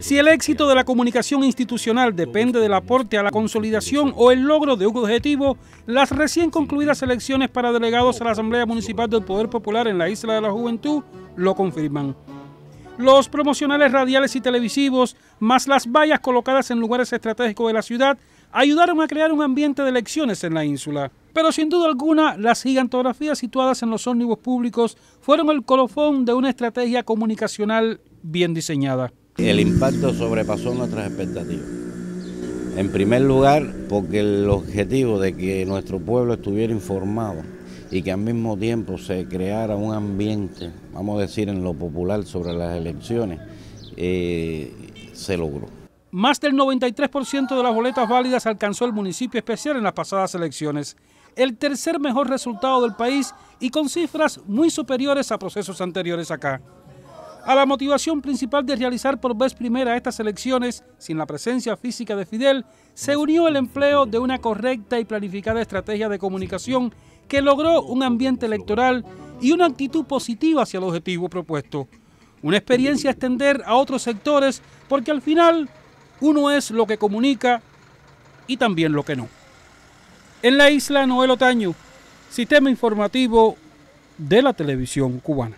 Si el éxito de la comunicación institucional depende del aporte a la consolidación o el logro de un objetivo, las recién concluidas elecciones para delegados a la Asamblea Municipal del Poder Popular en la Isla de la Juventud lo confirman. Los promocionales radiales y televisivos, más las vallas colocadas en lugares estratégicos de la ciudad, ayudaron a crear un ambiente de elecciones en la ínsula. Pero sin duda alguna, las gigantografías situadas en los ómnibus públicos fueron el colofón de una estrategia comunicacional bien diseñada. El impacto sobrepasó nuestras expectativas. En primer lugar, porque el objetivo de que nuestro pueblo estuviera informado y que al mismo tiempo se creara un ambiente, vamos a decir, en lo popular sobre las elecciones, eh, se logró. Más del 93% de las boletas válidas alcanzó el municipio especial en las pasadas elecciones, el tercer mejor resultado del país y con cifras muy superiores a procesos anteriores acá a la motivación principal de realizar por vez primera estas elecciones sin la presencia física de Fidel, se unió el empleo de una correcta y planificada estrategia de comunicación que logró un ambiente electoral y una actitud positiva hacia el objetivo propuesto. Una experiencia a extender a otros sectores porque al final uno es lo que comunica y también lo que no. En la isla Noel Otaño, Sistema Informativo de la Televisión Cubana.